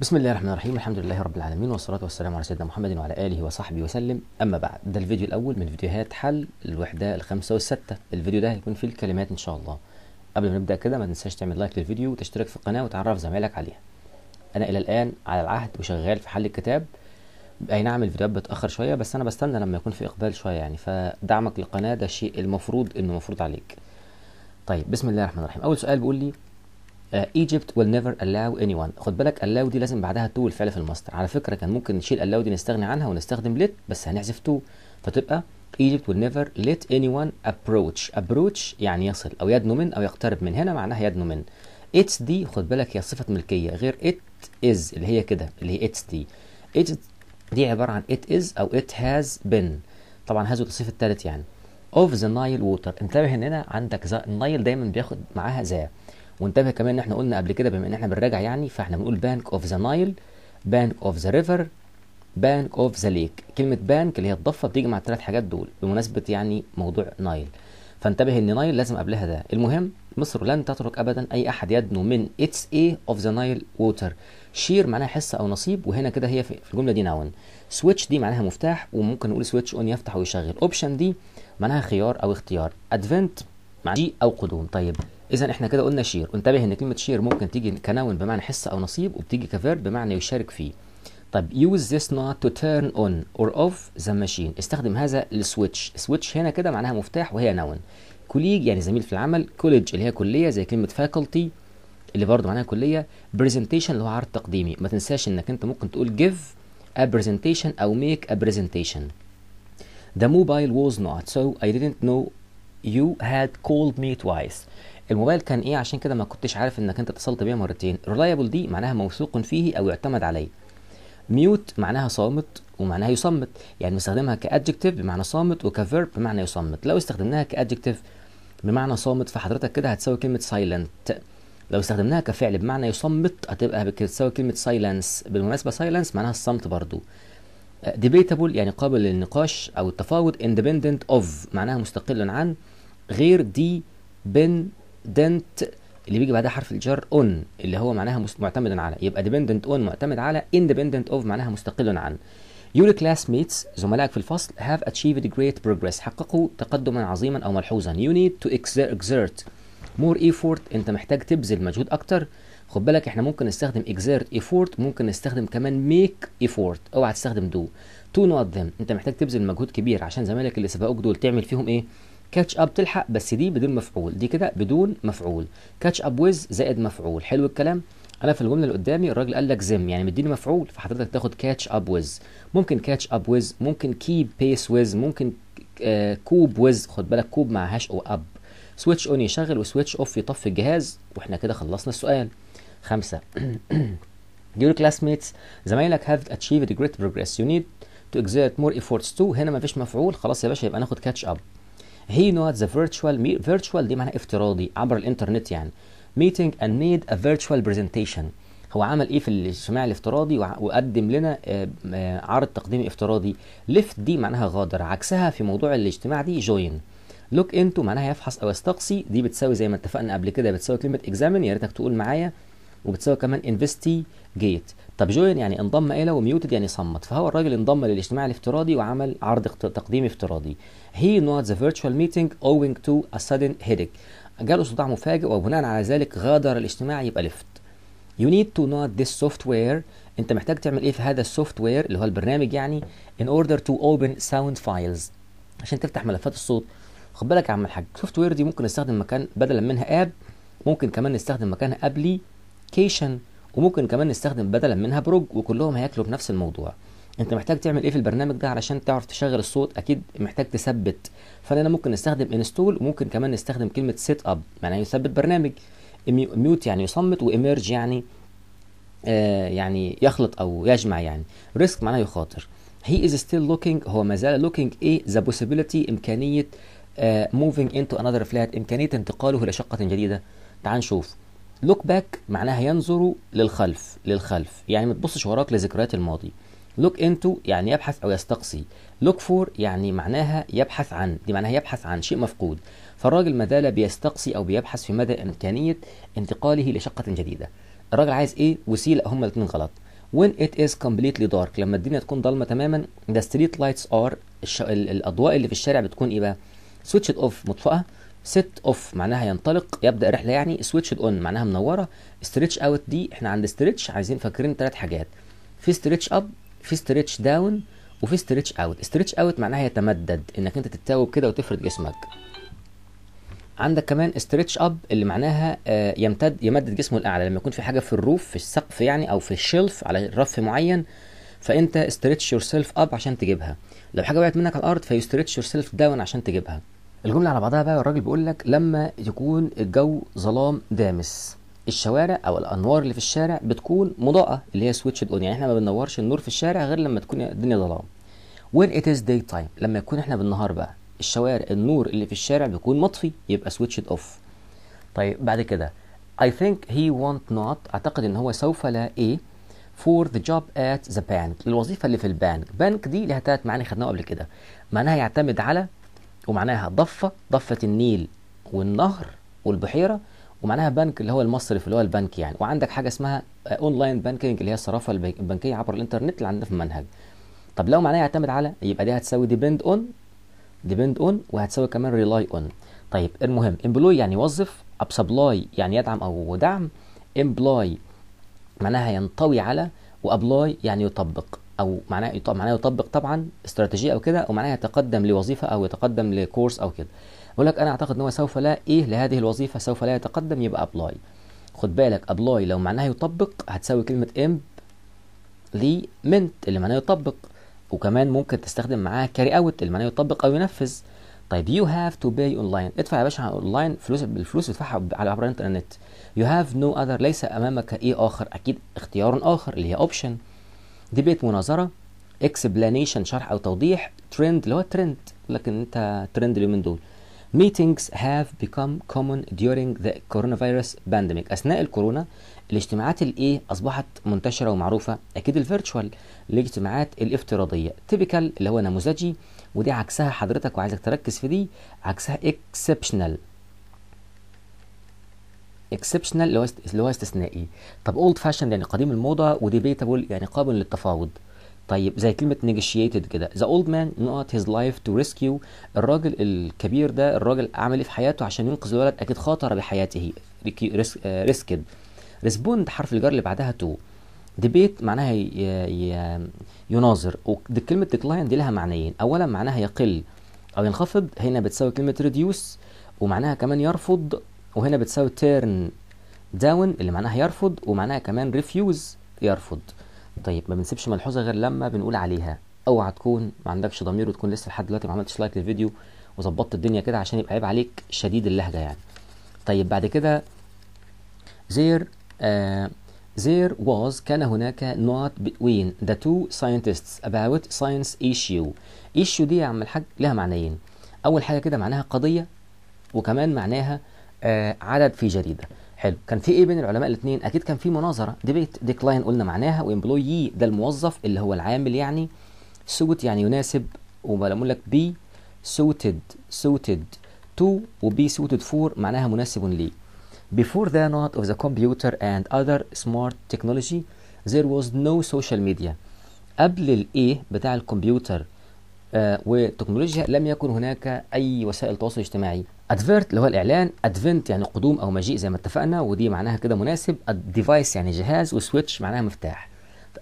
بسم الله الرحمن الرحيم الحمد لله رب العالمين والصلاة والسلام على سيدنا محمد وعلى آله وصحبه وسلم أما بعد ده الفيديو الأول من فيديوهات حل الوحدة الخامسة والستة الفيديو ده هيكون فيه الكلمات إن شاء الله قبل ما نبدأ كده ما تنساش تعمل لايك للفيديو وتشترك في القناة وتعرف زمايلك عليها أنا إلى الآن على العهد وشغال في حل الكتاب أي نعم الفيديوهات بتأخر شوية بس أنا بستنى لما يكون في إقبال شوية يعني فدعمك للقناة ده شيء المفروض إنه مفروض عليك طيب بسم الله الرحمن الرحيم أول سؤال بيقول لي ايجيبت ويل نيفر allow anyone خد بالك allow دي لازم بعدها تو الفعل في المصدر على فكره كان ممكن نشيل allow دي نستغني عنها ونستخدم let بس هنحذف تو فتبقى Egypt will never let anyone approach approach يعني يصل او يدنو من او يقترب من هنا معناها يدنو من اتس دي خد بالك هي صفه ملكيه غير it is اللي هي كده اللي هي اتس دي it دي عباره عن it is او it has been طبعا هذا التصريف الثالث يعني of the Nile water انتبه ان هنا عندك النايل دايما بياخد معاها ذا وانتبه كمان ان احنا قلنا قبل كده بما ان احنا بنراجع يعني فاحنا بنقول بانك اوف ذا نايل بانك اوف ذا ريفر بانك اوف ذا ليك كلمه بانك اللي هي الضفه بتيجي مع الثلاث حاجات دول بمناسبه يعني موضوع نايل فانتبه ان نايل لازم قبلها ده المهم مصر لن تترك ابدا اي احد يدنو من اتس اي اوف ذا نايل ووتر شير معناها حصه او نصيب وهنا كده هي في الجمله دي ناون سويتش دي معناها مفتاح وممكن نقول سويتش اون يفتح ويشغل اوبشن دي معناها خيار او اختيار ادفنت معناها او قدوم طيب اذا احنا كده قلنا شير انتبه ان كلمه شير ممكن تيجي كنون بمعنى حصه او نصيب وبتيجي كفيرب بمعنى يشارك فيه طب use this not to turn on or off the machine استخدم هذا السويتش سويتش هنا كده معناها مفتاح وهي نون كوليج يعني زميل في العمل كوليدج اللي هي كليه زي كلمه فاكولتي اللي برضه معناها كليه برزنتيشن اللي هو عرض تقديمي ما تنساش انك انت ممكن تقول give a presentation او make a presentation the mobile was not so I didn't know you had called me twice الموبايل كان ايه عشان كده ما كنتش عارف انك انت اتصلت بيه مرتين ريلايبل دي معناها موثوق فيه او يعتمد عليه ميوت معناها صامت ومعناها يصمت يعني نستخدمها كادجكتيف بمعنى صامت وكفيرب بمعنى يصمت لو استخدمناها كادجكتيف بمعنى صامت فحضرتك كده هتساوي كلمه سايلنت لو استخدمناها كفعل بمعنى يصمت هتبقى بتساوي كلمه سايلنس بالمناسبه سايلنس معناها الصمت برضو ديبيتابل آه، يعني قابل للنقاش او التفاوض اندبندنت اوف معناها مستقل عن غير دي بن ديبندنت اللي بيجي بعدها حرف الجر اون اللي هو معناها معتمد على يبقى ديبندنت اون معتمد على اندبندنت اوف معناها مستقل عن your classmates زملائك في الفصل have achieved great progress حققوا تقدما عظيما او ملحوظا you need to exert more effort انت محتاج تبذل مجهود اكتر خد بالك احنا ممكن نستخدم exert effort ممكن نستخدم كمان make effort اوعى تستخدم do to not them انت محتاج تبذل مجهود كبير عشان زمايلك اللي سبقوك دول تعمل فيهم ايه كاتش اب تلحق بس دي بدون مفعول دي كده بدون مفعول كاتش اب ويز زائد مفعول حلو الكلام انا في الجمله اللي قدامي الراجل قال لك زم يعني مديني مفعول فحضرتك تاخد كاتش اب ويز ممكن كاتش اب ويز ممكن كيب بيس ويز ممكن آه، كوب ويز خد بالك كوب مع هاش او اب سويتش اون يشغل وسويتش اوف يطفي الجهاز واحنا كده خلصنا السؤال خمسة Your classmates زمايلك have achieved great progress you need to exert more efforts too هنا مفيش مفعول خلاص يا باشا يبقى ناخد كاتش اب هي نوت ذا فيرتشوال فيرتشوال دي معناها افتراضي عبر الانترنت يعني ميتنج اند ميد ا فيرتشوال برزنتيشن هو عمل ايه في الاجتماع الافتراضي وقدم لنا آه، آه، عرض تقديمي افتراضي ليفت دي معناها غادر عكسها في موضوع الاجتماع دي جوين لوك انتو معناها يفحص او يستقصي دي بتساوي زي ما اتفقنا قبل كده بتساوي كلمه اكزامن يا ريتك تقول معايا وبتساوي كمان انفستي جيت طب جوين يعني انضم الى وميوتد يعني صمت فهو الراجل انضم للاجتماع الافتراضي وعمل عرض تقديم افتراضي هي نوت ذا فيرتشوال ميتنج اوينج تو ا سادن هيدك جاله صداع مفاجئ وبناء على ذلك غادر الاجتماع يبقى لفت يو نيد تو نوت ذس سوفت وير انت محتاج تعمل ايه في هذا السوفت وير اللي هو البرنامج يعني ان اوردر تو اوبن ساوند فايلز عشان تفتح ملفات الصوت خد بالك يا عم الحاج السوفت وير دي ممكن نستخدم مكان بدلا منها اب ممكن كمان نستخدم مكانها ابلي كيشن وممكن كمان نستخدم بدلا منها بروج وكلهم هياكلوا بنفس الموضوع انت محتاج تعمل ايه في البرنامج ده علشان تعرف تشغل الصوت اكيد محتاج تثبت فانا ممكن نستخدم انستول وممكن كمان نستخدم كلمه سيت اب يعني يثبت برنامج ميوت يعني يصمت وايميرج يعني آه يعني يخلط او يجمع يعني ريسك معناه يخاطر هي از ستيل لوكينج هو ما زال لوكينج ايه ذا بوسيبيليتي امكانيه موفينج انتو انذر فلات امكانيه انتقاله الى شقه جديده تعال نشوف لوك باك معناها ينظر للخلف للخلف يعني ما تبصش وراك لذكريات الماضي لوك انتو يعني يبحث او يستقصي لوك فور يعني معناها يبحث عن دي معناها يبحث عن شيء مفقود فالراجل ما زال بيستقصي او بيبحث في مدى امكانيه انتقاله لشقه جديده الراجل عايز ايه وسيله هما الاثنين غلط when it is completely dark لما الدنيا تكون ضلمه تماما the street lights are الاضواء اللي في الشارع بتكون ايه بقى switched off مطفئه سيت اوف معناها ينطلق يبدا الرحله يعني سويتش اون معناها منوره ستريتش اوت دي احنا عند ستريتش عايزين فاكرين ثلاث حاجات في ستريتش اب في ستريتش داون وفي ستريتش اوت ستريتش اوت معناها يتمدد انك انت تتاوب كده وتفرد جسمك عندك كمان ستريتش اب اللي معناها آه، يمتد يمدد جسمه الاعلى لما يكون في حاجه في الروف في السقف يعني او في الشلف على رف معين فانت ستريتش يور سيلف اب عشان تجيبها لو حاجه وقعت منك على الارض فيو يور سيلف داون عشان تجيبها الجملة على بعضها بقى الراجل بيقول لك لما يكون الجو ظلام دامس الشوارع او الانوار اللي في الشارع بتكون مضاءه اللي هي سويتش اون يعني احنا ما بننورش النور في الشارع غير لما تكون الدنيا ظلام when it is daytime لما يكون احنا بالنهار بقى الشوارع النور اللي في الشارع بيكون مطفي يبقى سويتش اوف طيب بعد كده I think he want not أعتقد إن هو سوف لا إيه for the job at the bank الوظيفة اللي في البنك بنك دي لها ثلاث معاني خدناها قبل كده معناها يعتمد على ومعناها ضفة ضفة النيل والنهر والبحيرة ومعناها بنك اللي هو المصرف اللي هو البنك يعني وعندك حاجة اسمها اونلاين بانكينج اللي هي الصرافة البنكية عبر الانترنت اللي عندنا في المنهج طب لو معناها يعتمد على يبقى دي هتساوي ديبند اون ديبند اون وهتساوي كمان ريلاي اون طيب المهم امبلوي يعني يوظف اب سبلاي يعني يدعم او دعم امبلاي معناها ينطوي على وابلاي يعني يطبق او معناه معناه يطبق طبعا استراتيجيه او كده ومعناه يتقدم لوظيفه او يتقدم لكورس او كده بقول لك انا اعتقد ان هو سوف لا ايه لهذه الوظيفه سوف لا يتقدم يبقى ابلاي خد بالك ابلاي لو معناه يطبق هتساوي كلمه امب لي منت اللي معناه يطبق وكمان ممكن تستخدم معاه كاري اوت اللي معناه يطبق او ينفذ طيب يو هاف تو باي اونلاين ادفع يا باشا اونلاين فلوس الفلوس ادفعها على عبر الانترنت يو هاف نو اذر ليس امامك ايه اخر اكيد اختيار اخر اللي هي اوبشن ديبيت مناظره اكسبلانيشن شرح او توضيح ترند اللي هو الترند لكن انت ترند اليومين دول meetings have become common during the coronavirus pandemic اثناء الكورونا الاجتماعات الايه اصبحت منتشره ومعروفه اكيد الفيرتشوال الاجتماعات الافتراضيه تيبيكال اللي هو نموذجي ودي عكسها حضرتك وعايزك تركز في دي عكسها اكسبشنال اكسبشنال اللي هو اللي هو استثنائي طب اولد فاشند يعني قديم الموضه وديبيتابل يعني قابل للتفاوض طيب زي كلمه نيجوشيتد كده ذا اولد مان نوت هيز لايف تو ريسكيو الراجل الكبير ده الراجل عمل ايه في حياته عشان ينقذ الولد اكيد خاطر بحياته ريسكد ريسبوند آه، حرف الجر اللي بعدها تو ديبيت معناها يناظر وكلمه ديكلاين دي لها معنيين اولا معناها يقل او ينخفض هنا بتساوي كلمه ريديوس ومعناها كمان يرفض وهنا بتساوي تيرن داون اللي معناها يرفض ومعناها كمان ريفيوز يرفض طيب ما بنسيبش ملحوظه غير لما بنقول عليها اوعى تكون ما عندكش ضمير وتكون لسه لحد دلوقتي ما عملتش لايك للفيديو وظبطت الدنيا كده عشان يبقى عيب عليك شديد اللهجه يعني طيب بعد كده زير زير آه، There was كان هناك not between the two scientists about science issue. issue دي يا عم الحاج لها معنيين. أول حاجة كده معناها قضية وكمان معناها آه، عدد في جريده حلو كان في ايه بين العلماء الاثنين اكيد كان في مناظره ديبيت ديكلاين قلنا معناها وامبلويي ده الموظف اللي هو العامل يعني سوت يعني يناسب وبقول لك بي سوتد سوتد تو وبي سوتد فور معناها مناسب ليه Before the not of the computer and other smart technology there was no social media قبل الايه بتاع الكمبيوتر آه وتكنولوجيا لم يكن هناك اي وسائل تواصل اجتماعي ادفيرت اللي هو الاعلان ادفنت يعني قدوم او مجيء زي ما اتفقنا ودي معناها كده مناسب الديفايس يعني جهاز وسويتش معناها مفتاح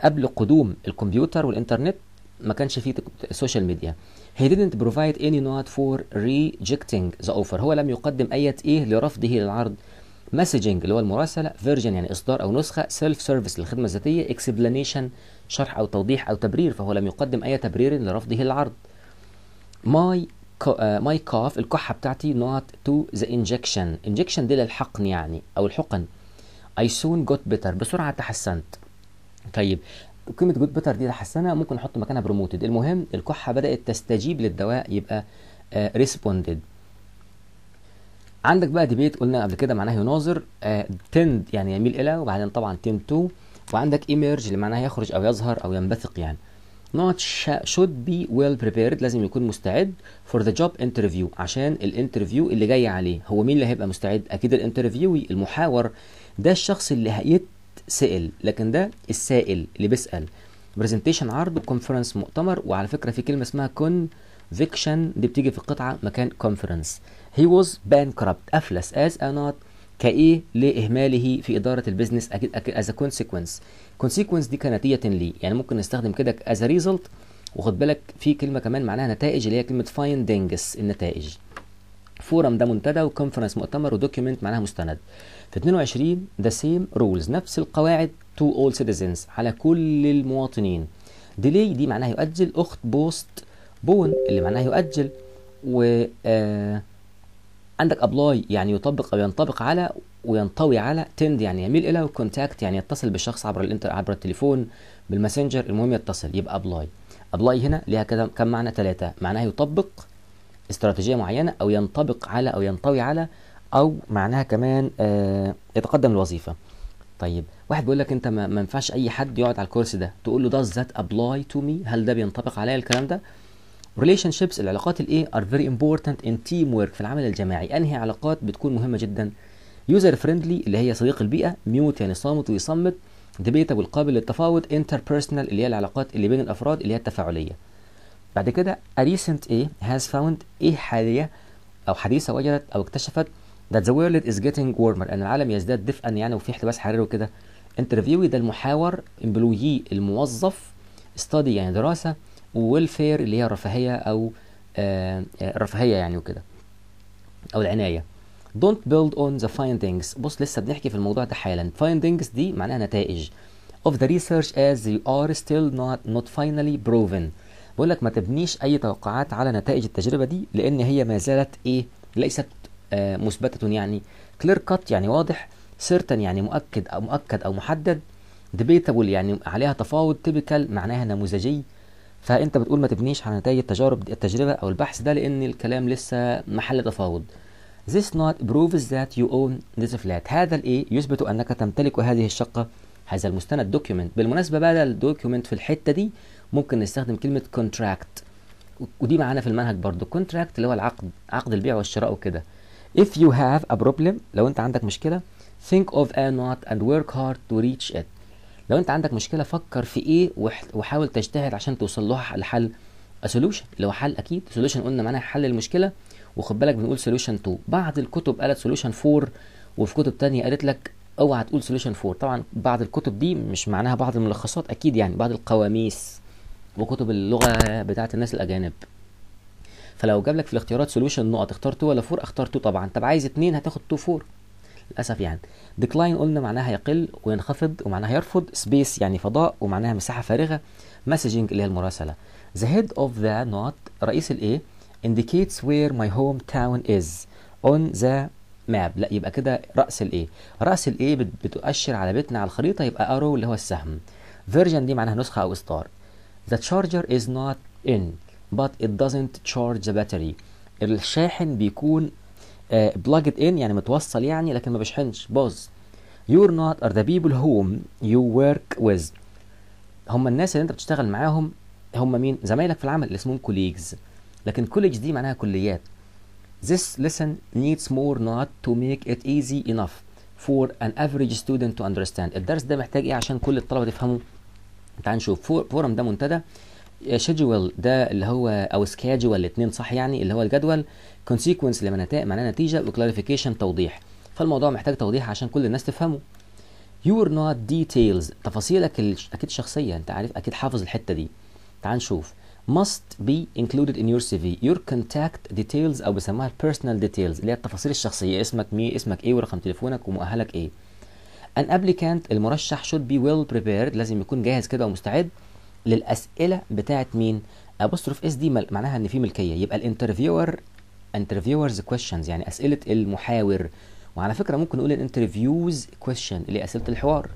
قبل قدوم الكمبيوتر والانترنت ما كانش فيه سوشيال ميديا he didn't provide any note for rejecting the offer هو لم يقدم اي ايه لرفضه للعرض messaging اللي هو المراسله فيرجن يعني اصدار او نسخه self service للخدمه الذاتيه explanation شرح او توضيح او تبرير فهو لم يقدم اي تبرير لرفضه للعرض my ماي آه، كاف الكحه بتاعتي نوت تو ذا انجكشن انجكشن دي للحقن يعني او الحقن اي سون جوت بيتر بسرعه تحسنت طيب كلمه جود بيتر دي تحسنها ممكن نحط مكانها بروموتد المهم الكحه بدات تستجيب للدواء يبقى ريسبوندد آه، uh, عندك بقى ديبيت قلنا قبل كده معناه يناظر تند آه، يعني يميل الى وبعدين طبعا تند تو وعندك ايمرج اللي معناها يخرج او يظهر او ينبثق يعني not should be well prepared لازم يكون مستعد for the job interview عشان الانترفيو اللي جاي عليه هو مين اللي هيبقى مستعد اكيد الانترفيوي المحاور ده الشخص اللي هيتسال لكن ده السائل اللي بيسال برزنتيشن عرض كونفرنس مؤتمر وعلى فكره في كلمه اسمها conviction دي بتيجي في القطعه مكان conference he was bankrupt افلس as a not كايه لاهماله في اداره البيزنس از كونسيكونس كونسيكونس دي كنتيجه ليه يعني ممكن نستخدم كده از ريزلت وخد بالك في كلمه كمان معناها نتائج اللي هي كلمه فايندنجز النتائج فورم ده منتدى وكونفرنس مؤتمر ودوكيمنت معناها مستند في 22 ذا سيم رولز نفس القواعد تو اول سيتيزنز على كل المواطنين ديلي دي معناها يؤجل اخت بوست بون اللي معناها يؤجل و آه عندك ابلاي يعني يطبق او ينطبق على وينطوي على تند يعني يميل الى وكونتاكت يعني يتصل بالشخص عبر الانتر عبر التليفون بالماسنجر المهم يتصل يبقى ابلاي ابلاي هنا ليها كذا كم معنى ثلاثه معناها يطبق استراتيجيه معينه او ينطبق على او ينطوي على او معناها كمان آه يتقدم الوظيفه طيب واحد بيقول لك انت ما ينفعش اي حد يقعد على الكرسي ده تقول له ده ذات ابلاي تو مي هل ده بينطبق عليا الكلام ده ريليشن شيبس العلاقات الايه ار فيري امبورتنت ان تيم ورك في العمل الجماعي انهي علاقات بتكون مهمه جدا يوزر فريندلي اللي هي صديق البيئه ميوت يعني صامت ويصمت ديبيتابل قابل للتفاوض انتر بيرسونال اللي هي العلاقات اللي بين الافراد اللي هي التفاعليه بعد كده اريسنت ايه هاز فاوند ايه حاليه او حديثه وجدت او اكتشفت that the world is getting warmer ان العالم يزداد دفئا يعني وفي احتباس حراري وكده انترفيوي ده المحاور امبلويي الموظف ستادي يعني دراسه وويلفير اللي هي الرفاهيه او الرفاهيه آه، آه، يعني وكده او العنايه don't build on the findings بص لسه بنحكي في الموضوع ده حالا findings دي معناها نتائج of the research as you are still not, not finally proven بقول لك ما تبنيش اي توقعات على نتائج التجربه دي لان هي ما زالت ايه ليست آه مثبته يعني clear cut يعني واضح certain يعني مؤكد او مؤكد او محدد debatable يعني عليها تفاوض typical معناها نموذجي فانت بتقول ما تبنيش على نتائج التجارب التجربه او البحث ده لان الكلام لسه محل تفاوض This not proves that you own this flat هذا الايه يثبت انك تمتلك هذه الشقه هذا المستند دوكيومنت بالمناسبه بدل دوكيومنت في الحته دي ممكن نستخدم كلمه contract ودي معانا في المنهج برضو contract اللي هو العقد عقد البيع والشراء وكده if you have a problem لو انت عندك مشكله think of a not and work hard to reach it لو انت عندك مشكله فكر في ايه وحاول تجتهد عشان توصل لها لحل سولوشن اللي هو حل اكيد سولوشن قلنا معناها حل المشكله وخد بالك بنقول سولوشن 2 بعض الكتب قالت سولوشن 4 وفي كتب تانية قالت لك اوعى تقول سولوشن 4 طبعا بعض الكتب دي مش معناها بعض الملخصات اكيد يعني بعض القواميس وكتب اللغه بتاعه الناس الاجانب فلو جاب لك في الاختيارات سولوشن نقط اختار 2 ولا 4 اختار 2 طبعا طب عايز 2 هتاخد 2 4 للاسف يعني ديكلاين قلنا معناها يقل وينخفض ومعناها يرفض سبيس يعني فضاء ومعناها مساحه فارغه مسجنج اللي هي المراسله the head of the not رئيس الايه indicates where my hometown is on the ماب لا يبقى كده راس الايه راس الايه بتؤشر على بيتنا على الخريطه يبقى ارو اللي هو السهم فيرجن دي معناها نسخه او اصدار the charger is not in but it doesn't charge the battery الشاحن بيكون بلاجد آه، ان يعني متوصل يعني لكن ما بشحنش باظ you're not are the people whom you work with هم الناس اللي انت بتشتغل معاهم هم مين زمايلك في العمل اللي اسمهم كوليجز لكن كوليج دي معناها كليات This lesson needs more not to make it easy enough for an average student to understand. الدرس ده محتاج ايه عشان كل الطلبه تفهمه؟ تعال نشوف فورم ده منتدى شيدجول آه، ده اللي هو او سكاجول الاثنين صح يعني اللي هو الجدول كونسيكونس لما نتائج معناه نتيجه وكلاريفيكيشن توضيح فالموضوع محتاج توضيح عشان كل الناس تفهمه يور نوت ديتيلز تفاصيلك اكيد الشخصيه انت عارف اكيد حافظ الحته دي تعال نشوف must be included in your CV your contact details او بيسموها personal details اللي هي التفاصيل الشخصيه اسمك مين اسمك ايه ورقم تليفونك ومؤهلك ايه an applicant المرشح should be well prepared لازم يكون جاهز كده ومستعد للاسئله بتاعه مين ابوستروف اس دي معناها ان في ملكيه يبقى الانترفيور انترفيورز كويشنز يعني اسئله المحاور وعلى فكره ممكن نقول الانترفيوز كويشن اللي اسئله الحوار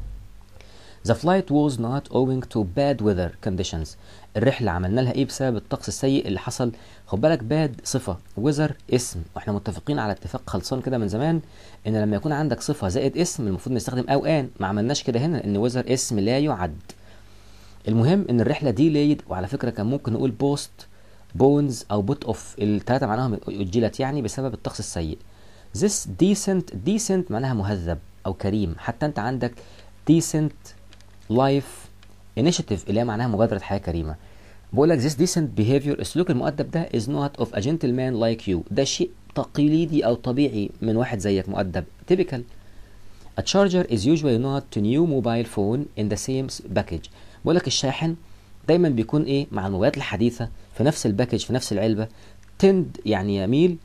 The flight was not owing to bad weather conditions. الرحلة عملنا لها ايه بسبب الطقس السيء اللي حصل؟ خد بالك باد صفة weather اسم واحنا متفقين على اتفاق خلصان كده من زمان ان لما يكون عندك صفة زائد اسم المفروض نستخدم او ان ما عملناش كده هنا لان weather اسم لا يعد. المهم ان الرحلة دي ليد وعلى فكرة كان ممكن نقول بوست بونز أو بوت أوف التلاتة معناهم أجلت يعني بسبب الطقس السيء this decent decent معناها مهذب أو كريم حتى أنت عندك decent life initiative اللي هي معناها مبادرة حياة كريمة بقول لك this decent behavior السلوك المؤدب ده is not of a gentleman like you ده شيء تقليدي أو طبيعي من واحد زيك مؤدب typical A charger is usually not to new mobile phone in the same package بقول لك الشاحن دايما بيكون ايه مع الموبايلات الحديثه في نفس الباكج في نفس العلبه تند يعني يميل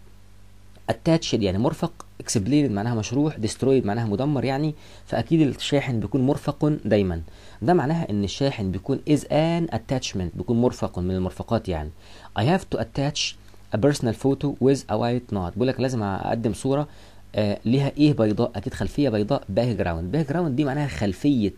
اتاتشد يعني مرفق اكسبلين معناها مشروح ديسترويد معناها مدمر يعني فاكيد الشاحن بيكون مرفق دايما ده معناها ان الشاحن بيكون از ان اتاتشمنت بيكون مرفق من المرفقات يعني اي هاف تو اتاتش ا بيرسونال فوتو ويز ا وايت نوت بيقول لك لازم اقدم صوره آه ليها ايه بيضاء اكيد خلفيه بيضاء باك جراوند باك جراوند دي معناها خلفيه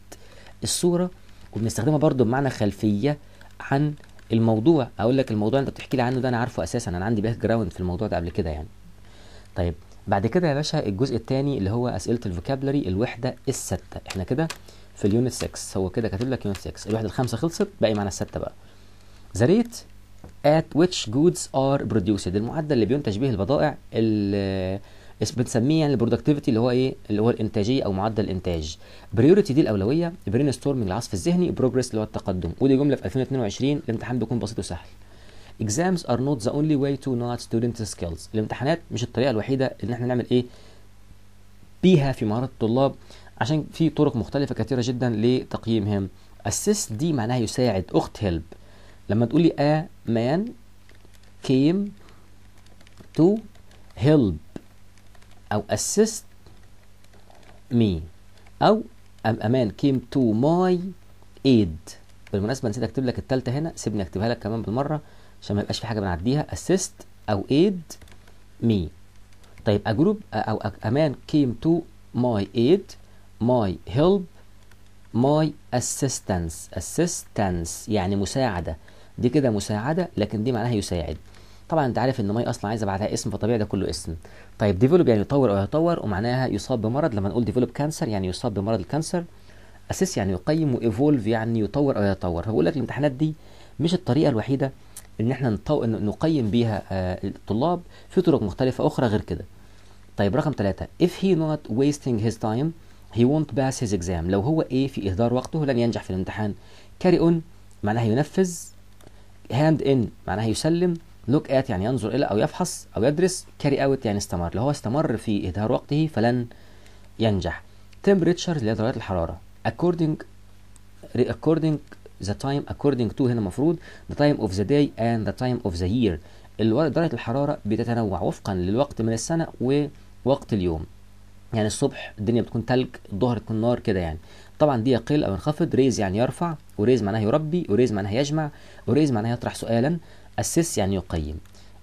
الصوره وبنستخدمها برضو بمعنى خلفيه عن الموضوع اقول لك الموضوع انت بتحكي لي عنه ده انا عارفه اساسا انا عندي باك جراوند في الموضوع ده قبل كده يعني طيب بعد كده يا باشا الجزء الثاني اللي هو اسئله الفوكابلري الوحده السته احنا كده في اليونت 6 هو كده كاتب لك يونت 6 الوحده الخامسه خلصت باقي معانا السته بقى زريت at which goods are produced المعدل اللي بينتج به البضائع بنسميه يعني البرودكتيفيتي اللي هو ايه اللي هو الانتاجيه او معدل الانتاج بريورتي دي الاولويه برين ستورمنج العصف الذهني بروجريس اللي هو التقدم ودي جمله في 2022 الامتحان بيكون بسيط وسهل exams are not the only way to not student skills الامتحانات مش الطريقه الوحيده ان احنا نعمل ايه بيها في مهارات الطلاب عشان في طرق مختلفه كثيره جدا لتقييمهم assist دي معناها يساعد اخت هيلب لما تقولي a man came to help أو assist me أو a man came to my aid بالمناسبة نسيت أكتب لك التالتة هنا سيبني أكتبها لك كمان بالمرة عشان ما يبقاش في حاجة بنعديها assist أو aid me طيب a group أو a man came to my aid my help my assistance assistance يعني مساعدة دي كده مساعدة لكن دي معناها يساعد طبعا انت عارف ان ماي اصلا عايزه بعدها اسم فطبيعي ده كله اسم طيب ديفلوب يعني يطور او يتطور ومعناها يصاب بمرض لما نقول ديفلوب كانسر يعني يصاب بمرض الكانسر اسيس يعني يقيم وايفولف يعني يطور او يتطور فبقول لك الامتحانات دي مش الطريقه الوحيده ان احنا نطو... نقيم بيها آه، الطلاب في طرق مختلفه اخرى غير كده طيب رقم ثلاثة if he not wasting his time he won't pass his exam لو هو ايه في اهدار وقته لن ينجح في الامتحان carry on معناها ينفذ hand in معناها يسلم لوك ات يعني ينظر الى او يفحص او يدرس كاري اوت يعني استمر لو هو استمر في اظهار وقته فلن ينجح تمبريتشر اللي هي درجات الحراره اكوردنج اكوردنج ذا تايم اكوردنج تو هنا المفروض the time of the day and the time of the year درجه الحراره بتتنوع وفقا للوقت من السنه ووقت اليوم يعني الصبح الدنيا بتكون تلج الظهر تكون نار كده يعني طبعا دي يقل او ينخفض ريز يعني يرفع وريز معناها يربي وريز معناها يجمع وريز معناها يطرح سؤالا اسس يعني يقيم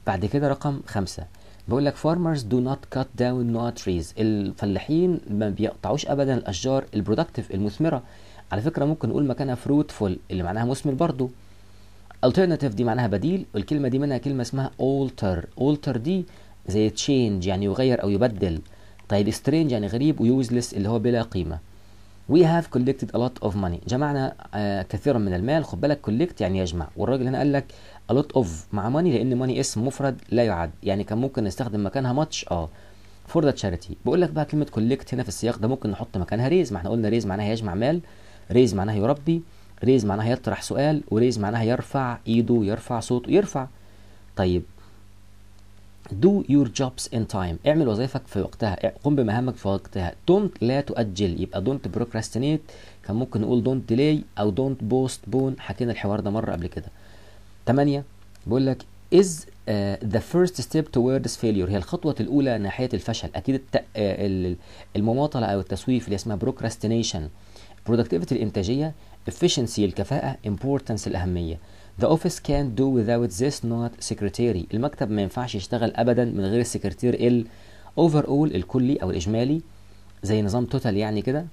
بعد كده رقم خمسة بيقول لك farmers do not cut down no trees الفلاحين ما بيقطعوش ابدا الاشجار البرودكتيف المثمره على فكره ممكن نقول مكانها fruitful اللي معناها مثمر برضو alternative دي معناها بديل والكلمه دي منها كلمه اسمها alter alter دي زي تشينج يعني يغير او يبدل طيب strange يعني غريب ويوزلس اللي هو بلا قيمه We have collected a lot of money جمعنا آه كثيرا من المال خد بالك collect يعني يجمع والراجل هنا قال لك a lot of مع ماني لان ماني اسم مفرد لا يعد يعني كان ممكن نستخدم مكانها ماتش اه فور ذا تشاريتي بقول لك بقى كلمه كولكت هنا في السياق ده ممكن نحط مكانها ريز ما احنا قلنا ريز معناها يجمع مال ريز معناها يربي ريز معناها يطرح سؤال وريز معناها يرفع ايده يرفع صوته يرفع طيب do your jobs in time اعمل وظائفك في وقتها قم بمهامك في وقتها don't لا تؤجل يبقى don't procrastinate كان ممكن نقول don't delay او don't postpone حكينا الحوار ده مره قبل كده 8 بيقول لك is ذا آه، the first step towards failure هي الخطوة الأولى ناحية الفشل أكيد الت... آه، المماطلة أو التسويف اللي اسمها procrastination برودكتيفيتي الإنتاجية efficiency الكفاءة importance الأهمية the office can't do without this not secretary المكتب ما ينفعش يشتغل أبدا من غير السكرتير ال overall الكلي أو الإجمالي زي نظام توتال يعني كده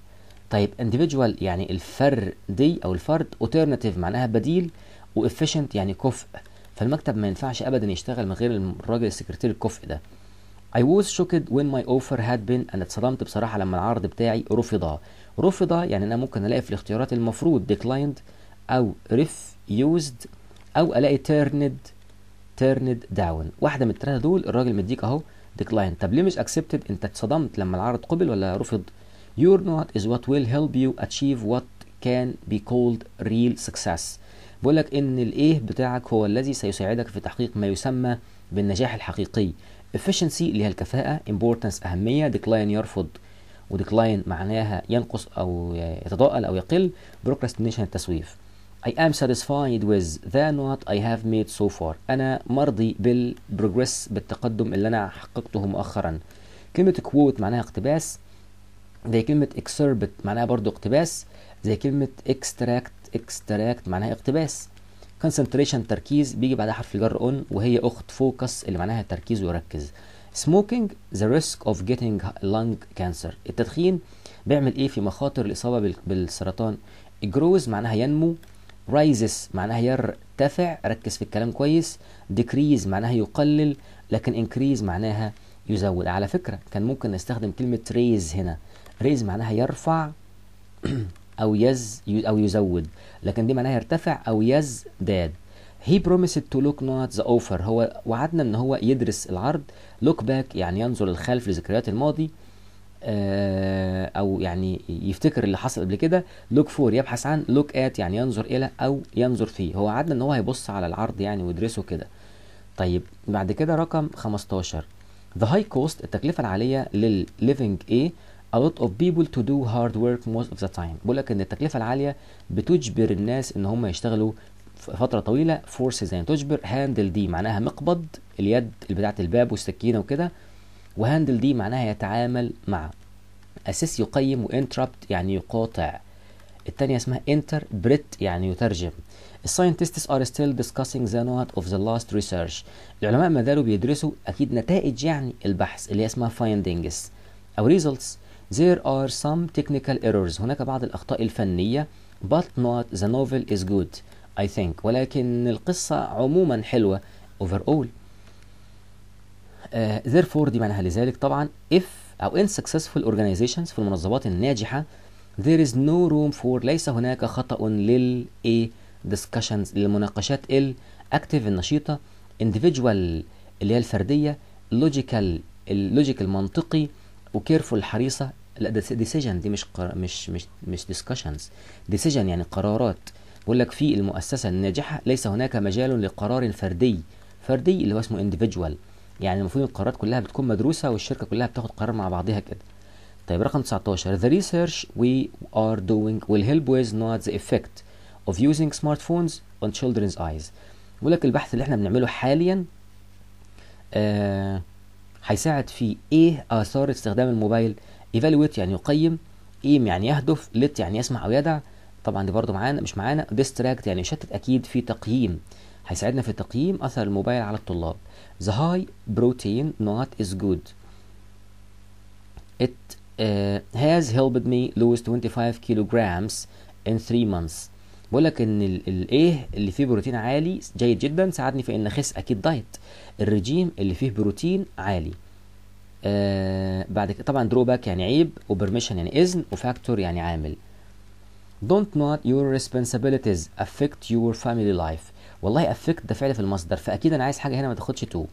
طيب individual يعني الفردي أو الفرد alternative معناها بديل وافيشنت يعني كفء فالمكتب ما ينفعش ابدا يشتغل من غير الراجل السكرتير الكفء ده I was shocked when my offer had been أنا اتصدمت بصراحة لما العرض بتاعي رفض رفض يعني أنا ممكن ألاقي في الاختيارات المفروض declined أو refused أو ألاقي turned turned down واحدة من الثلاثة دول الراجل مديك أهو declined طب ليه مش accepted أنت اتصدمت لما العرض قبل ولا رفض Your not is what will help you achieve what can be called real success بيقول لك ان الايه بتاعك هو الذي سيساعدك في تحقيق ما يسمى بالنجاح الحقيقي efficiency اللي هي الكفاءه importance اهميه decline يرفض وديكلاين معناها ينقص او يتضاءل او يقل procrastination التسويف I am satisfied with than what I have made so far أنا مرضي progress بالتقدم اللي أنا حققته مؤخرا كلمة quote معناها اقتباس زي كلمة excerpt معناها برضو اقتباس زي كلمة extract اكستراكت معناها اقتباس كونسنتريشن تركيز بيجي بعدها حرف الجر اون وهي اخت فوكس اللي معناها تركيز ويركز سموكينج ذا ريسك اوف جيتينج لانج كانسر التدخين بيعمل ايه في مخاطر الاصابه بالسرطان جروز معناها ينمو رايزس معناها يرتفع ركز في الكلام كويس ديكريز معناها يقلل لكن انكريز معناها يزود على فكره كان ممكن نستخدم كلمه ريز هنا ريز معناها يرفع أو يز أو يزود لكن دي معناها يرتفع أو يزداد هي promised تو لوك نوت ذا اوفر هو وعدنا ان هو يدرس العرض لوك باك يعني ينظر الخلف لذكريات الماضي آه، او يعني يفتكر اللي حصل قبل كده لوك فور يبحث عن لوك ات يعني ينظر الى او ينظر فيه هو وعدنا ان هو هيبص على العرض يعني ويدرسه كده طيب بعد كده رقم 15 ذا هاي كوست التكلفه العاليه للليفنج ايه a lot of people to do hard work most of the time بيقول لك ان التكلفه العاليه بتجبر الناس ان هم يشتغلوا فتره طويله forces يعني تجبر handle دي معناها مقبض اليد بتاعه الباب والسكينه وكده وهاندل دي معناها يتعامل مع اسيس يقيم وانتربت يعني يقاطع الثانيه اسمها انتر بريت يعني يترجم الساينتستس ار ستيل discussing the not of the last research العلماء ما زالوا بيدرسوا اكيد نتائج يعني البحث اللي اسمها findings او results There are some technical errors هناك بعض الأخطاء الفنية but not the novel is good I think ولكن القصة عموما حلوة overall uh, therefore دي معناها لذلك طبعا if أو in successful organizations في المنظمات الناجحة there is no room for ليس هناك خطأ لل a discussions للمناقشات ال active النشيطة individual اللي هي الفردية logical اللوجيك المنطقي وكيرفول حريصه لا ده ديسيجن دي مش قر... مش مش مش ديسكشنز ديسيجن يعني قرارات بقول لك في المؤسسه الناجحه ليس هناك مجال لقرار فردي فردي اللي هو اسمه انديفيدوال يعني المفروض القرارات كلها بتكون مدروسه والشركه كلها بتاخد قرار مع بعضها كده طيب رقم 19 the research we are doing will help with not the effect of using smartphones on children's eyes بيقول لك البحث اللي احنا بنعمله حاليا آه هيساعد في ايه اثار استخدام الموبايل ايفالويت يعني يقيم ايم يعني يهدف لت يعني يسمع او يدع طبعا دي برده معانا مش معانا ديستراكت يعني يشتت اكيد في تقييم هيساعدنا في تقييم اثر الموبايل على الطلاب the high protein نوت is good it هاز uh, has helped me lose 25 kilograms in 3 months بقول لك ان الايه اللي فيه بروتين عالي جيد جدا ساعدني في ان اخس اكيد دايت الرجيم اللي فيه بروتين عالي آه بعد كده طبعا دروباك يعني عيب وبرميشن يعني اذن وفاكتور يعني عامل don't not your responsibilities affect your family life والله affect ده فعل في المصدر فاكيد انا عايز حاجه هنا ما تاخدش تو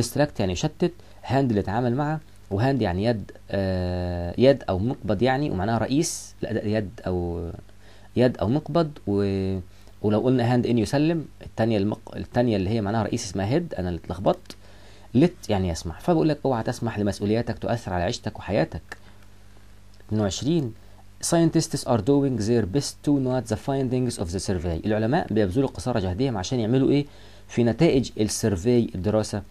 distract يعني شتت هاند اللي اتعامل معه وهاند يعني يد آه يد او مقبض يعني ومعناها رئيس لا يد او يد او مقبض و... ولو قلنا هاند ان يسلم الثانيه المق... الثانيه اللي هي معناها رئيس اسمها هيد انا اللي اتلخبطت لت يعني يسمح فبقول لك اوعى تسمح لمسؤولياتك تؤثر على عيشتك وحياتك 22 scientists are doing their best to not the findings of the survey العلماء بيبذلوا قصارى جهدهم عشان يعملوا ايه في نتائج السيرفي الدراسه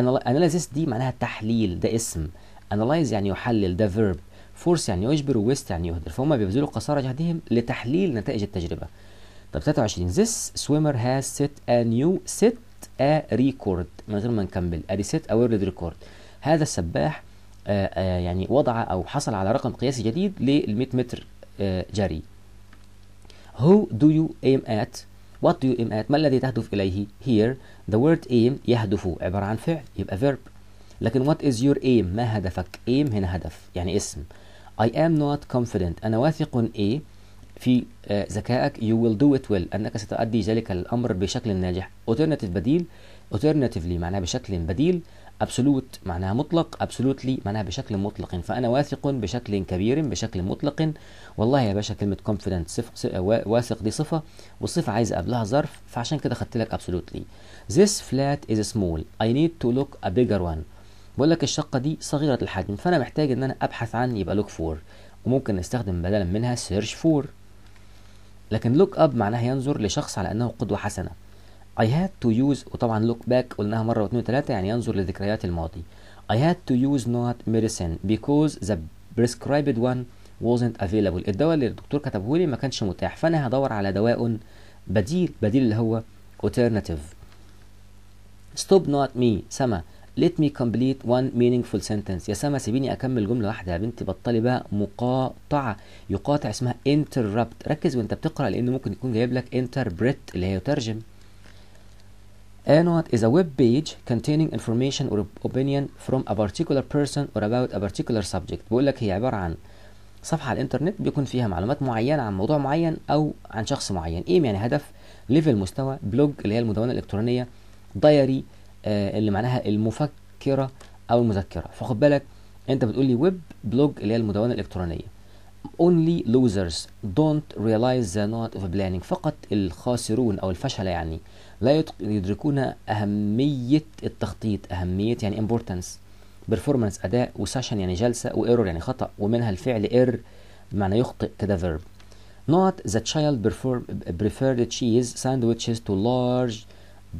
analysis دي معناها تحليل ده اسم analyze يعني يحلل ده verb فورس يعني يجبر ويست يعني يهدر فهم بيبذلوا قصارى جهدهم لتحليل نتائج التجربه طب 23 this swimmer has set a new set a record من غير ما نكمل a سيت a world record هذا السباح آه، آه، يعني وضع او حصل على رقم قياسي جديد لل 100 متر آه، جري who do you aim at what do you aim at ما الذي تهدف اليه here the word aim يهدف عباره عن فعل يبقى verb لكن what is your aim ما هدفك aim هنا هدف يعني اسم I am not confident أنا واثق إيه في آه، ذكائك you will do it well أنك ستؤدي ذلك الأمر بشكل ناجح alternative بديل alternatively معناها بشكل بديل absolute معناها مطلق absolutely معناها بشكل مطلق فأنا واثق بشكل كبير بشكل مطلق والله يا باشا كلمة confident صف... واثق دي صفة والصفة عايزة قبلها ظرف فعشان كده خدت لك absolutely this flat is small I need to look a bigger one بقول لك الشقه دي صغيره الحجم فانا محتاج ان انا ابحث عن يبقى لوك فور وممكن نستخدم بدلا منها سيرش فور لكن لوك اب معناها ينظر لشخص على انه قدوه حسنه I had to use وطبعا لوك باك قلناها مرة واتنين وتلاتة يعني ينظر لذكريات الماضي I had to use not medicine because the prescribed one wasn't available الدواء اللي الدكتور كتبه لي ما كانش متاح فأنا هدور على دواء بديل بديل اللي هو alternative stop not me سما let me complete one meaningful sentence يا سما سيبيني اكمل جمله واحده يا بنتي بطلي بقى مقاطعه يقاطع اسمها interrupt ركز وانت بتقرا لان ممكن يكون جايب لك interpret اللي هي يترجم ANOT is a web page containing information or opinion from a particular person or about a particular subject بقول لك هي عباره عن صفحه على الانترنت بيكون فيها معلومات معينه عن موضوع معين او عن شخص معين ايه يعني هدف ليفل مستوى بلوج اللي هي المدونه الالكترونيه دايري آه، اللي معناها المفكره او المذكره فخد بالك انت بتقول لي ويب بلوج اللي هي المدونه الالكترونيه only losers don't realize the not of planning فقط الخاسرون او الفشله يعني لا يدركون اهميه التخطيط اهميه يعني importance performance اداء وسيشن يعني جلسه وايرور يعني خطا ومنها الفعل اير بمعنى يخطئ كده verb not the child prefer, preferred cheese sandwiches to large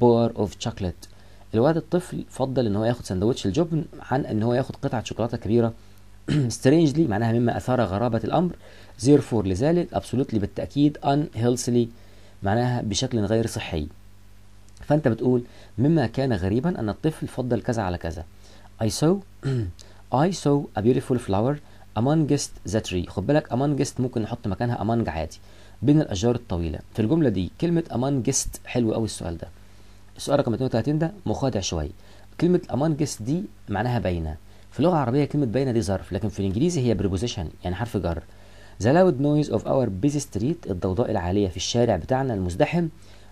bar of chocolate الواد الطفل فضل ان هو ياخد سندوتش الجبن عن ان هو ياخد قطعه شوكولاته كبيره سترينجلي معناها مما اثار غرابه الامر therefore لذلك ابسولوتلي بالتاكيد ان unhealthily معناها بشكل غير صحي فانت بتقول مما كان غريبا ان الطفل فضل كذا على كذا I saw I saw a beautiful flower amongst the tree خد بالك amongst ممكن نحط مكانها among عادي بين الاشجار الطويله في الجمله دي كلمه amongst حلو قوي السؤال ده السؤال رقم 32 ده مخادع شويه كلمه امانجس دي معناها باينه في اللغه العربيه كلمه باينه دي ظرف لكن في الانجليزي هي بريبوزيشن يعني حرف جر ذا لاود نويز اوف اور بيزي ستريت الضوضاء العاليه في الشارع بتاعنا المزدحم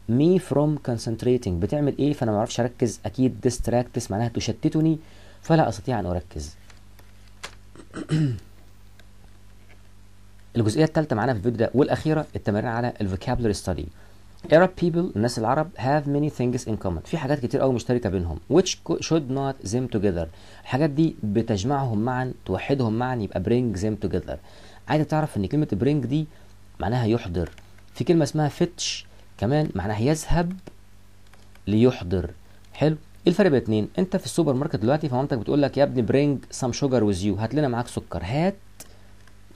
مي فروم كونسنتريتنج بتعمل ايه فانا ما اعرفش اركز اكيد ديستراكتس معناها تشتتني فلا استطيع ان اركز الجزئيه الثالثه معانا في الفيديو ده والاخيره التمرين على الفوكابلري ستادي Arab people الناس العرب have many things in common في حاجات كتير قوي مشتركه بينهم which should not them together الحاجات دي بتجمعهم معا توحدهم معا يبقى bring them together عايز تعرف ان كلمه bring دي معناها يحضر في كلمه اسمها fetch كمان معناها يذهب ليحضر حلو ايه الفرق بين الاثنين انت في السوبر ماركت دلوقتي فمامتك بتقول لك يا ابني bring some sugar with you هات لنا معاك سكر هات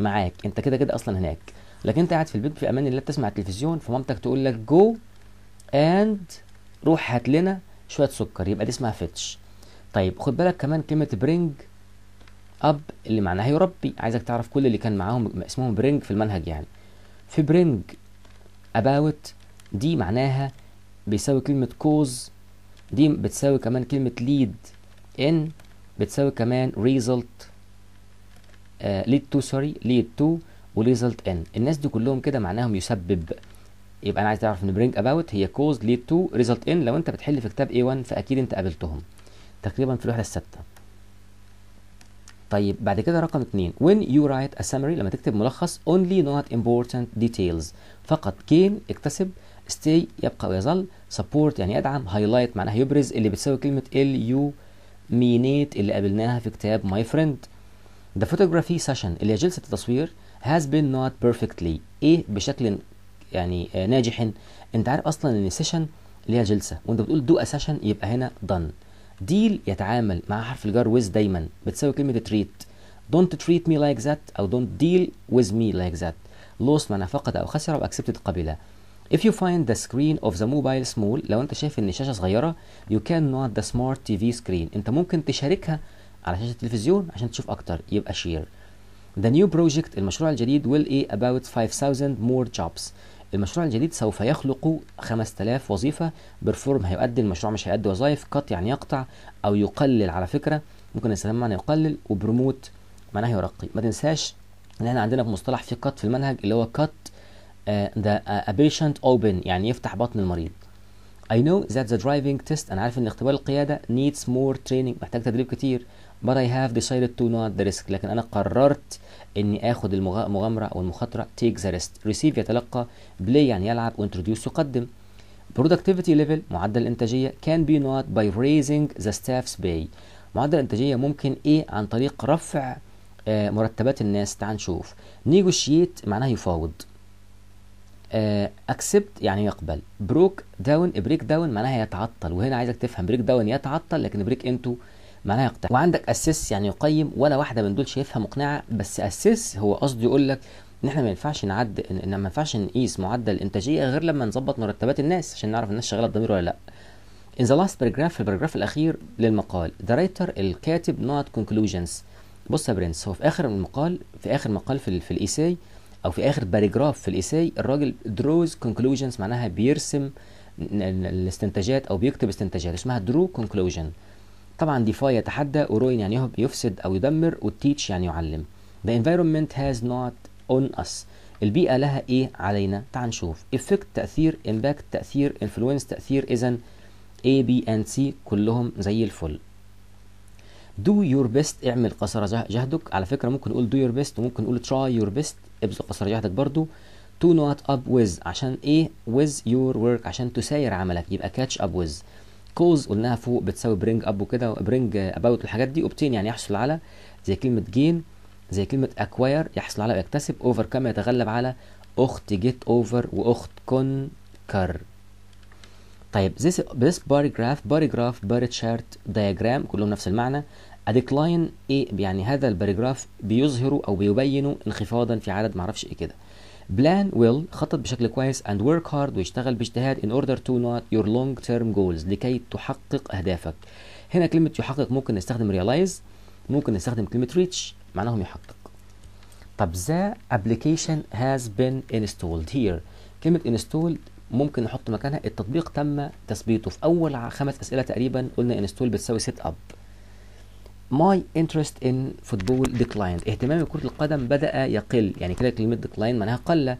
معاك انت كده كده اصلا هناك لكن انت قاعد في البيت في امان الله بتسمع التلفزيون فمامتك تقول لك جو اند روح هات لنا شويه سكر يبقى دي اسمها فيتش طيب خد بالك كمان كلمه برينج اب اللي معناها يربي عايزك تعرف كل اللي كان معاهم اسمهم برينج في المنهج يعني في برينج اباوت دي معناها بيساوي كلمه كوز دي بتساوي كمان كلمه ليد ان بتساوي كمان ريزلت ليد تو سوري ليد تو وريزلت ان الناس دي كلهم كده معناهم يسبب يبقى انا عايز اعرف ان برينج اباوت هي كوز ليد تو ريزلت ان لو انت بتحل في كتاب اي 1 فاكيد انت قابلتهم تقريبا في الوحده الثابته طيب بعد كده رقم 2 when you write a summary لما تكتب ملخص only not important details فقط كين اكتسب stay يبقى ويظل support يعني ادعم highlight معناها يبرز اللي بتساوي كلمه ال يو مينيت اللي قابلناها في كتاب my friend the photography session اللي هي جلسه التصوير has been not perfectly ايه بشكل يعني ناجح انت عارف اصلا ان سيشن اللي هي جلسه وانت بتقول دو سيشن يبقى هنا done ديل يتعامل مع حرف الجر ويز دايما بتساوي كلمه تريت don't treat me like that او don't deal with me like that lost معناها فقد او خسر او accepted قبله if you find the screen of the mobile small لو انت شايف ان الشاشه صغيره you can not the smart TV screen انت ممكن تشاركها على شاشه التلفزيون عشان تشوف اكتر يبقى شير The new project المشروع الجديد will be about 5000 more jobs المشروع الجديد سوف يخلق 5000 وظيفة برفورم هيؤدي المشروع مش هيؤدي وظائف قط يعني يقطع أو يقلل على فكرة ممكن نستخدم معنى يقلل وبرموت معناه يرقي ما تنساش ان احنا عندنا في مصطلح في قط في المنهج اللي هو cut ذا uh, uh, patient open يعني يفتح بطن المريض I know that the driving test أنا عارف إن اختبار القيادة needs more training محتاج تدريب كتير but I have decided to not the risk لكن أنا قررت اني اخد المغامره او المخاطره تيك ذا ريست ريسيف يتلقى بلاي يعني يلعب وانتروديوس يقدم برودكتيفيتي ليفل معدل الانتاجيه can be not by raising the staff's pay معدل الانتاجيه ممكن ايه عن طريق رفع آه مرتبات الناس تعال نشوف negotiate معناها يفاوض اكسبت آه، يعني يقبل بروك داون بريك داون معناها يتعطل وهنا عايزك تفهم بريك داون يتعطل لكن بريك انتو معناها يقتنع وعندك اسيس يعني يقيم ولا واحده من دول شايفها مقنعه بس اسيس هو قصده يقول لك ان احنا ما ينفعش نعد ان ما ينفعش نقيس معدل الانتاجيه غير لما نظبط مرتبات الناس عشان نعرف الناس شغاله بضمير ولا لا In the last paragraph في البراجراف الأخير للمقال The writer الكاتب not conclusions بص يا برنس هو في آخر المقال في آخر مقال في, في الإيساي أو في آخر باراجراف في الإيساي الراجل draws conclusions معناها بيرسم الاستنتاجات أو بيكتب استنتاجات اسمها draw conclusion طبعا ديفاي يتحدى وروين يعني يفسد او يدمر وتيتش يعني يعلم The environment has not on us البيئة لها ايه علينا تعال نشوف effect تأثير impact تأثير influence تأثير اذا A B and C كلهم زي الفل do your best اعمل قصر جهدك على فكرة ممكن نقول do your best وممكن نقول try your best ابذل قصر جهدك برضو to not up with عشان ايه with your work عشان تساير عملك يبقى catch up with كوز قلناها فوق بتساوي برينج اب وكده برينج اباوت والحاجات دي اوبتين يعني يحصل على زي كلمه جين زي كلمه اكواير يحصل على ويكتسب اوفر كام يتغلب على اخت جيت اوفر واخت كونكر طيب this this bar graph bar chart diagram كلهم نفس المعنى a decline ايه يعني هذا الباريجراف بيظهر او بيبين انخفاضا في عدد معرفش ايه كده بلان ويل خطط بشكل كويس and work hard واشتغل باجتهاد in order to not your long term goals لكي تحقق أهدافك هنا كلمة يحقق ممكن نستخدم realize ممكن نستخدم كلمة reach معناهم يحقق طب the application has been installed here كلمة installed ممكن نحط مكانها التطبيق تم تثبيته في أول خمس أسئلة تقريبا قلنا install بتساوي سيت اب ماي انترست ان فوتبول ديكلايند اهتمامي بكره القدم بدا يقل يعني كده كلمه ديكلاين معناها قل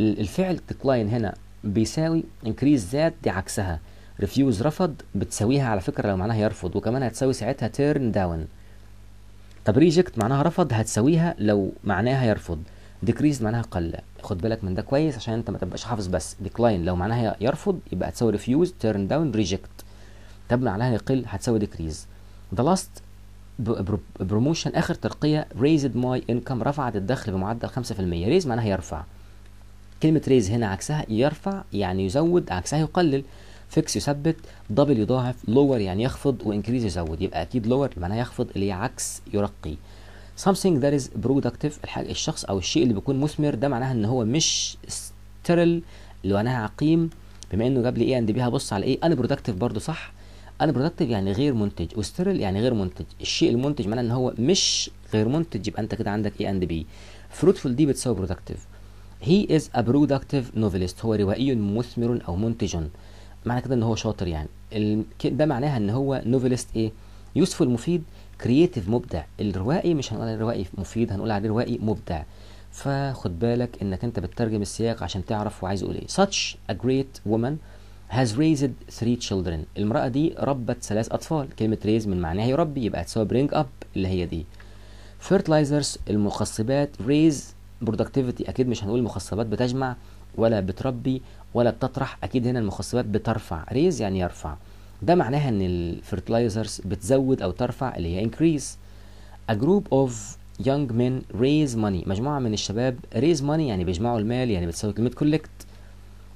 الفعل ديكلاين هنا بيساوي انكريز ذات دي عكسها ريفيوز رفض بتساويها على فكره لو معناها يرفض وكمان هتساوي ساعتها تيرن داون طب ريجكت معناها رفض هتساويها لو معناها يرفض ديكريز معناها قل خد بالك من ده كويس عشان انت ما تبقاش حافظ بس ديكلاين لو معناها يرفض يبقى هتساوي ريفيوز تيرن داون ريجكت طب معناها يقل هتساوي ديكريز ذا لاست بروموشن اخر ترقيه ريزد ماي انكم رفعت الدخل بمعدل 5% ريز معناها يرفع كلمه ريز هنا عكسها يرفع يعني يزود عكسها يقلل فيكس يثبت دبل يضاعف لور يعني يخفض وانكريز يزود يبقى اكيد لور معناها يخفض اللي هي عكس يرقي something that is productive الحاجة الشخص او الشيء اللي بيكون مثمر ده معناها ان هو مش ستيرل اللي معناها عقيم بما انه جاب لي ايه اند بي هبص على ايه انا برودكتيف برضه صح برودكتيف يعني غير منتج وستيرل يعني غير منتج الشيء المنتج معناه ان هو مش غير منتج يبقى انت كده عندك اي اند بي فروتفول دي بتساوي برودكتيف هي از ا برودكتيف نوفلست هو روائي مثمر او منتج معنى كده ان هو شاطر يعني ده معناها ان هو نوفلست ايه يوسفول مفيد كرييتيف مبدع الروائي مش هنقول عليه روائي مفيد هنقول عليه روائي مبدع فخد بالك انك انت بتترجم السياق عشان تعرف هو عايز يقول ايه such a great woman has raised three children المرأة دي ربت ثلاث أطفال كلمة raise من معناها يربي يبقى تساوي bring up اللي هي دي fertilizers المخصبات raise productivity أكيد مش هنقول المخصبات بتجمع ولا بتربي ولا بتطرح أكيد هنا المخصبات بترفع raise يعني يرفع ده معناها إن fertilizers بتزود أو ترفع اللي هي increase a group of young men raise money مجموعة من الشباب raise money يعني بيجمعوا المال يعني بتساوي كلمة collect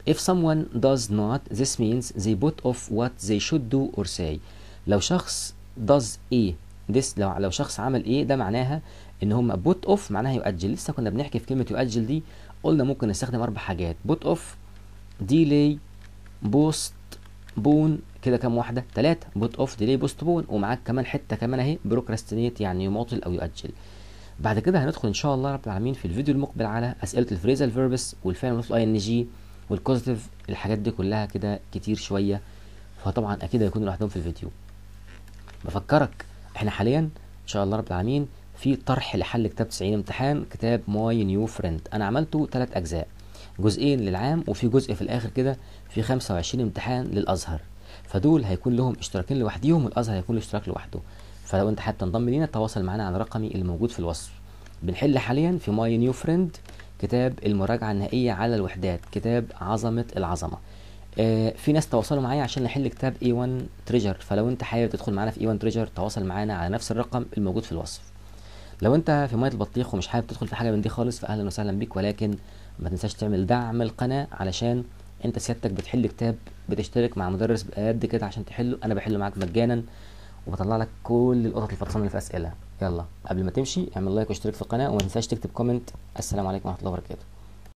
If someone does not, this means they put off what they should do or say. لو شخص does ايه this لو لو شخص عمل ايه ده معناها ان هم put off معناها يؤجل لسه كنا بنحكي في كلمه يؤجل دي قلنا ممكن نستخدم اربع حاجات put off delay post بون كده كام واحده ثلاثه put off, delay, post بون ومعاك كمان حته كمان اهي procrastinate يعني يماطل او يؤجل بعد كده هندخل ان شاء الله رب العالمين في الفيديو المقبل على اسئله الفريزال فيربس والفعل مضاف اي ان جي والكوزيتيف الحاجات دي كلها كده كتير شويه فطبعا اكيد هيكون لوحدهم في الفيديو بفكرك احنا حاليا ان شاء الله رب العالمين في طرح لحل كتاب 90 امتحان كتاب ماي نيو فريند انا عملته ثلاث اجزاء جزئين للعام وفي جزء في الاخر كده في 25 امتحان للازهر فدول هيكون لهم اشتراكين لوحديهم والازهر هيكون له اشتراك لوحده فلو انت حتى انضم لينا تواصل معانا على رقمي اللي موجود في الوصف بنحل حاليا في ماي نيو فريند كتاب المراجعة النهائية على الوحدات كتاب عظمة العظمة آه في ناس تواصلوا معايا عشان نحل كتاب اي 1 تريجر فلو انت حابب تدخل معانا في اي 1 تريجر تواصل معانا على نفس الرقم الموجود في الوصف لو انت في ميه البطيخ ومش حابب تدخل في حاجه من دي خالص فاهلا وسهلا بيك ولكن ما تنساش تعمل دعم القناه علشان انت سيادتك بتحل كتاب بتشترك مع مدرس قد كده عشان تحله انا بحله معاك مجانا وبطلع لك كل القطط الفرسانه اللي في اسئله يلا قبل ما تمشي اعمل لايك واشترك في القناه وما تنساش تكتب كومنت السلام عليكم ورحمه الله وبركاته